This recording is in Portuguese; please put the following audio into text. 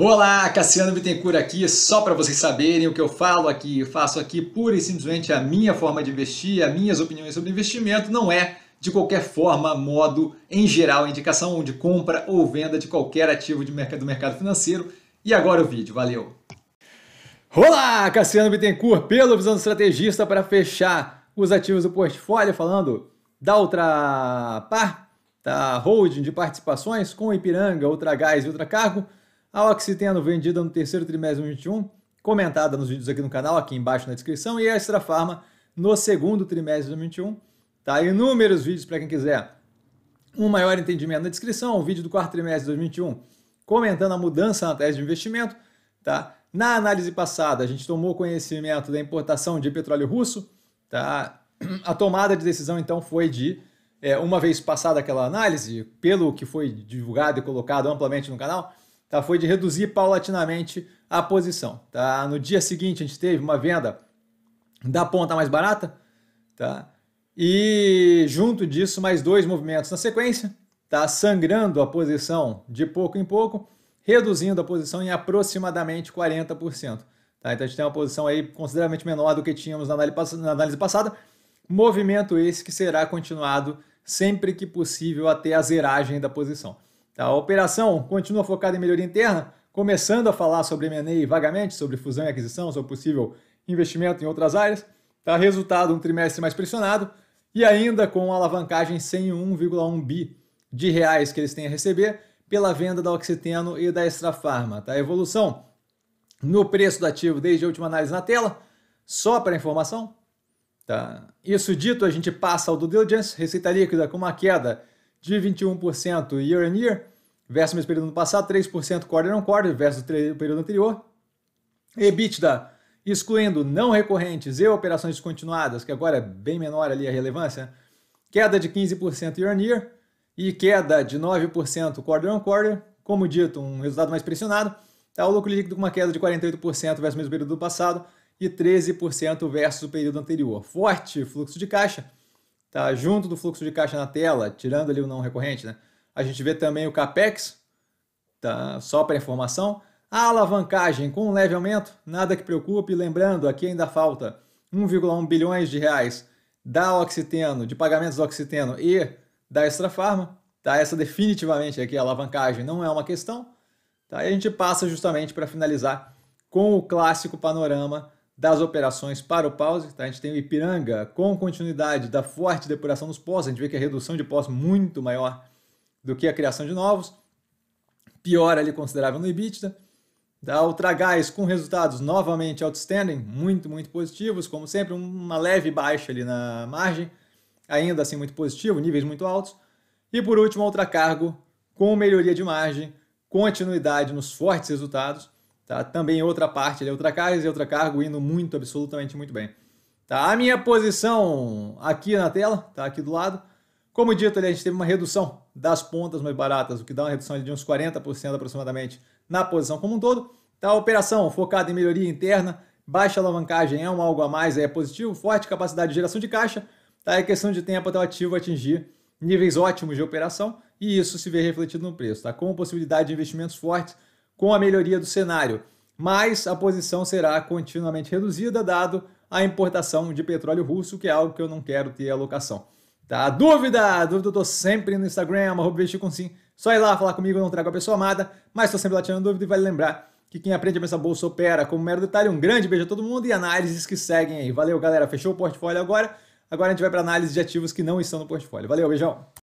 Olá, Cassiano Bittencourt aqui, só para vocês saberem o que eu falo aqui, eu faço aqui pura e simplesmente a minha forma de investir, as minhas opiniões sobre investimento, não é de qualquer forma, modo, em geral, indicação de compra ou venda de qualquer ativo de mercado, do mercado financeiro. E agora o vídeo, valeu! Olá, Cassiano Bittencourt, pelo Visão do Estrategista, para fechar os ativos do portfólio, falando da Ultrapar, da holding de participações com Ipiranga, Ultragás e Ultracargo, Cargo a Oxiteno vendida no terceiro trimestre de 2021, comentada nos vídeos aqui no canal, aqui embaixo na descrição, e a Extra Pharma no segundo trimestre de 2021. Tá inúmeros vídeos para quem quiser um maior entendimento na descrição, um vídeo do quarto trimestre de 2021 comentando a mudança na tese de investimento, tá? Na análise passada, a gente tomou conhecimento da importação de petróleo russo, tá? A tomada de decisão então foi de é, uma vez passada aquela análise, pelo que foi divulgado e colocado amplamente no canal, tá? foi de reduzir paulatinamente a posição. Tá? No dia seguinte, a gente teve uma venda da ponta mais barata, tá? e junto disso, mais dois movimentos na sequência, tá? sangrando a posição de pouco em pouco, reduzindo a posição em aproximadamente 40%. Tá? Então a gente tem uma posição aí consideravelmente menor do que tínhamos na análise passada. Movimento esse que será continuado sempre que possível até a zeragem da posição. Tá, a operação continua focada em melhoria interna, começando a falar sobre M&A vagamente, sobre fusão e aquisição, sobre possível investimento em outras áreas. Tá, resultado, um trimestre mais pressionado e ainda com alavancagem 101,1 1,1 bi de reais que eles têm a receber pela venda da Oxiteno e da Extra Tá? A evolução no preço do ativo desde a última análise na tela, só para informação. Tá? Isso dito, a gente passa ao do diligence, receita líquida com uma queda de 21% year on year, versus o mesmo período do ano passado, 3% quarter on quarter, versus o período anterior. EBITDA, excluindo não recorrentes e operações descontinuadas, que agora é bem menor ali a relevância, queda de 15% year on year e queda de 9% quarter on quarter. Como dito, um resultado mais pressionado. Tá, o lucro líquido com uma queda de 48% versus o mesmo período do passado e 13% versus o período anterior. Forte fluxo de caixa, tá, junto do fluxo de caixa na tela, tirando ali o não recorrente, né? A gente vê também o capex, tá? Só para informação. A alavancagem com um leve aumento, nada que preocupe. Lembrando, aqui ainda falta 1,1 bilhões de reais da Oxiteno, de pagamentos da Oxiteno e da Extra Farma. Tá? Essa definitivamente aqui, a alavancagem, não é uma questão. Tá? E a gente passa justamente para finalizar com o clássico panorama das operações para o pause. Tá? A gente tem o Ipiranga com continuidade da forte depuração dos postos. A gente vê que a redução de postos muito maior do que a criação de novos. Piora ali considerável no EBITDA. Da tá? Ultragás com resultados novamente outstanding, muito, muito positivos, como sempre, uma leve baixa ali na margem, ainda assim muito positivo, níveis muito altos. E por último, a Ultracargo com melhoria de margem, continuidade nos fortes resultados Tá? Também é outra parte, ele é outra carga e outra cargo indo muito, absolutamente muito bem. Tá? A minha posição aqui na tela, tá aqui do lado. Como dito, a gente teve uma redução das pontas mais baratas, o que dá uma redução de uns 40% aproximadamente na posição como um todo. Tá? A operação focada em melhoria interna, baixa alavancagem é um algo a mais, é positivo, forte capacidade de geração de caixa. Tá? É questão de tempo até o ativo atingir níveis ótimos de operação e isso se vê refletido no preço, tá? com possibilidade de investimentos fortes com a melhoria do cenário, mas a posição será continuamente reduzida, dado a importação de petróleo russo, que é algo que eu não quero ter alocação. Tá? Dúvida? Dúvida eu tô sempre no Instagram, arroba com sim. Só ir lá falar comigo, eu não trago a pessoa amada, mas tô sempre lá tirando dúvida e vale lembrar que quem aprende a pensar bolsa opera como mero detalhe. Um grande beijo a todo mundo e análises que seguem aí. Valeu, galera. Fechou o portfólio agora. Agora a gente vai para análise de ativos que não estão no portfólio. Valeu, beijão.